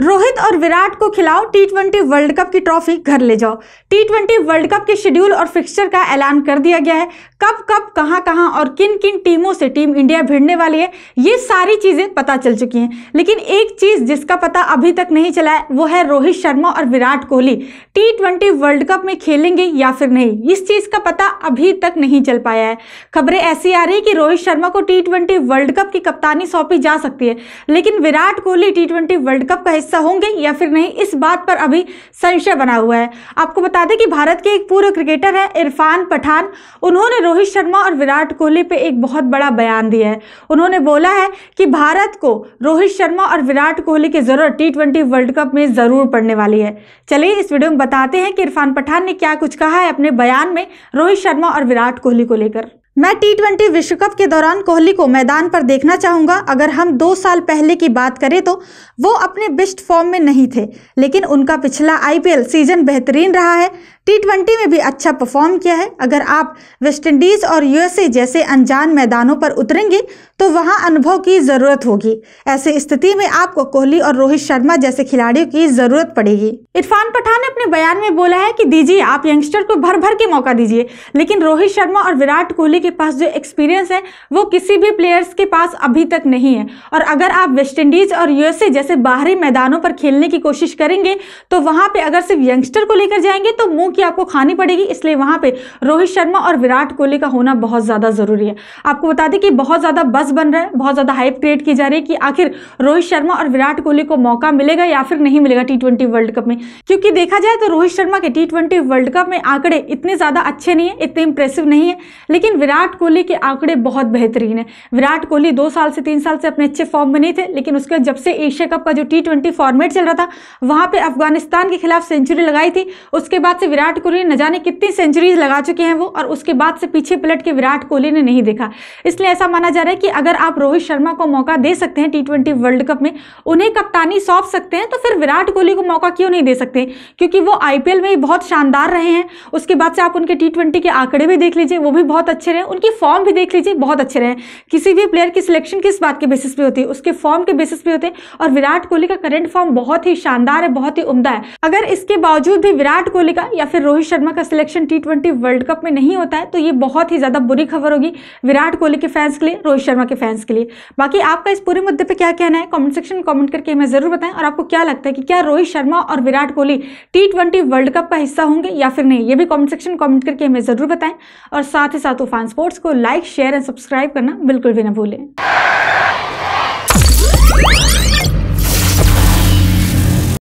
रोहित और विराट को खिलाओ टी ट्वेंटी वर्ल्ड कप की ट्रॉफी घर ले जाओ टी ट्वेंटी वर्ल्ड कप के शेड्यूल और फिक्स्चर का ऐलान कर दिया गया है कब कब कहां कहां और किन किन टीमों से टीम इंडिया भिड़ने वाली है ये सारी चीज़ें पता चल चुकी हैं लेकिन एक चीज़ जिसका पता अभी तक नहीं चला है वो है रोहित शर्मा और Virat Kohli T twenty World Cup में खेलेंगे या फिर नहीं इस चीज़ का पता अभी तक नहीं चल पाया है खबरें ऐसी आ रही है कि रोहित शर्मा को टी ट्वेंटी वर्ल्ड कप की कप्तानी सौंपी जा सकती है लेकिन Virat Kohli T twenty World Cup का हिस्सा होंगे या फिर नहीं इस बात पर अभी संशय बना हुआ है आपको बता दें कि भारत के एक पूर्व क्रिकेटर है इरफान पठान उन्होंने रोहित शर्मा और विराट कोहली पे एक बहुत बड़ा बयान दिया है उन्होंने बोला है कि भारत को रोहित शर्मा और विराट कोहली की ज़रूरत टी वर्ल्ड कप में ज़रूर पड़ने वाली है चलिए इस वीडियो में बताते हैं कि इरफान पठान ने क्या कुछ कहा है अपने बयान में रोहित शर्मा और विराट कोहली को लेकर मैं टी ट्वेंटी विश्व कप के दौरान कोहली को मैदान पर देखना चाहूंगा अगर हम दो साल पहले की बात करें तो वो अपने बेस्ट फॉर्म में नहीं थे लेकिन उनका पिछला आईपीएल सीजन बेहतरीन रहा है टी ट्वेंटी में भी अच्छा परफॉर्म किया है अगर आप वेस्टइंडीज़ और यूएसए जैसे अनजान मैदानों पर उतरेंगे तो वहां अनुभव की ज़रूरत होगी ऐसी स्थिति में आपको कोहली और रोहित शर्मा जैसे खिलाड़ियों की ज़रूरत पड़ेगी इरफान पठान ने अपने बयान में बोला है कि दीजिए आप यंगस्टर को भर भर के मौका दीजिए लेकिन रोहित शर्मा और विराट कोहली के पास जो एक्सपीरियंस है वो किसी भी प्लेयर्स के पास अभी तक नहीं है और अगर आप वेस्टइंडीज़ और यूएसए जैसे बाहरी मैदानों पर खेलने की कोशिश करेंगे तो वहाँ पर अगर सिर्फ यंगस्टर को लेकर जाएंगे तो मुँह की आपको खानी पड़ेगी इसलिए वहां पे रोहित शर्मा और विराट कोहली का होना बहुत ज़्यादा ज़रूरी है आपको बता दें कि बहुत ज़्यादा बस बन रहा है बहुत ज़्यादा हाइप क्रिएट की जा रही है कि आखिर रोहित शर्मा और विराट कोहली को मौका मिलेगा या फिर नहीं मिलेगा टी वर्ल्ड कप में क्योंकि देखा जाए तो रोहित शर्मा के टी वर्ल्ड कप में आंकड़े इतने ज़्यादा अच्छे नहीं है इतने इंप्रेसिव नहीं है लेकिन विराट कोहली के आंकड़े बहुत बेहतरीन है विराट कोहली दो साल से तीन साल से अपने अच्छे फॉर्म में नहीं थे लेकिन उसके बाद जब से एशिया कप का जो टी फॉर्मेट चल रहा था वहां पर अफगानिस्तान के खिलाफ सेंचुरी लगाई थी उसके बाद से विराट कोहली न जाने कितनी सेंचुरीज लगा चुके हैं वो और उसके बाद से पीछे पलट के विराट कोहली ने नहीं देखा इसलिए ऐसा माना जा रहा है कि अगर आप रोहित शर्मा को मौका दे सकते हैं टी वर्ल्ड कप में उन्हें कप्तानी सौंप सकते हैं तो फिर विराट कोहली को मौका क्यों नहीं दे सकते क्योंकि वो आई में ही बहुत शानदार रहे हैं उसके बाद से आप उनके टी के आंकड़े भी देख लीजिए वो भी बहुत अच्छे रहे उनकी फॉर्म भी देख लीजिए बहुत अच्छे रहे किसी भी प्लेयर की सिलेक्शन किस बात के बेसिस पे होती है उसके फॉर्म के बेसिस पे होते हैं और विराट कोहली का करंट फॉर्म बहुत ही शानदार है बहुत ही उम्दा है अगर इसके बावजूद भी विराट कोहली का या फिर रोहित शर्मा का सिलेक्शन टी वर्ल्ड कप में नहीं होता है तो ये बहुत ही ज़्यादा बुरी खबर होगी विराट कोहली के फैंस के लिए रोहित शर्मा के फैंस के लिए बाकी आपका इस पूरे मुद्दे पर क्या कहना है कॉमेंट सेक्शन में कॉमेंट करके हमें ज़रूर बताएं और आपको क्या लगता है कि क्या रोहित शर्मा और Virat Kohli T World Cup का हिस्सा होंगे या फिर नहीं ये भी कॉमेंट सेक्शन कॉमेंट करके हमें ज़रूर बताएं और साथ ही साथ उफान स्पोर्ट्स को लाइक शेयर एंड सब्सक्राइब करना बिल्कुल भी ना भूलें